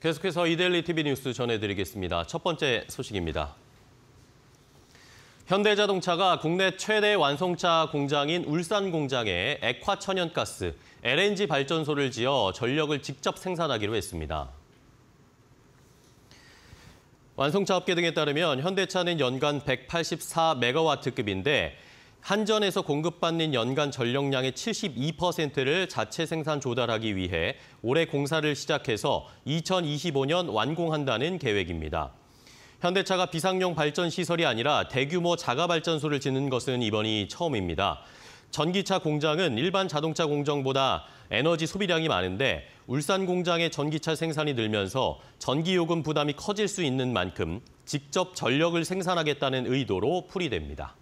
계속해서 이데일리 TV 뉴스 전해드리겠습니다. 첫 번째 소식입니다. 현대자동차가 국내 최대 완성차 공장인 울산 공장에 액화천연가스, LNG 발전소를 지어 전력을 직접 생산하기로 했습니다. 완성차 업계 등에 따르면 현대차는 연간 184메가와트급인데 한전에서 공급받는 연간 전력량의 72%를 자체 생산 조달하기 위해 올해 공사를 시작해서 2025년 완공한다는 계획입니다. 현대차가 비상용 발전 시설이 아니라 대규모 자가 발전소를 짓는 것은 이번이 처음입니다. 전기차 공장은 일반 자동차 공정보다 에너지 소비량이 많은데 울산 공장의 전기차 생산이 늘면서 전기요금 부담이 커질 수 있는 만큼 직접 전력을 생산하겠다는 의도로 풀이됩니다.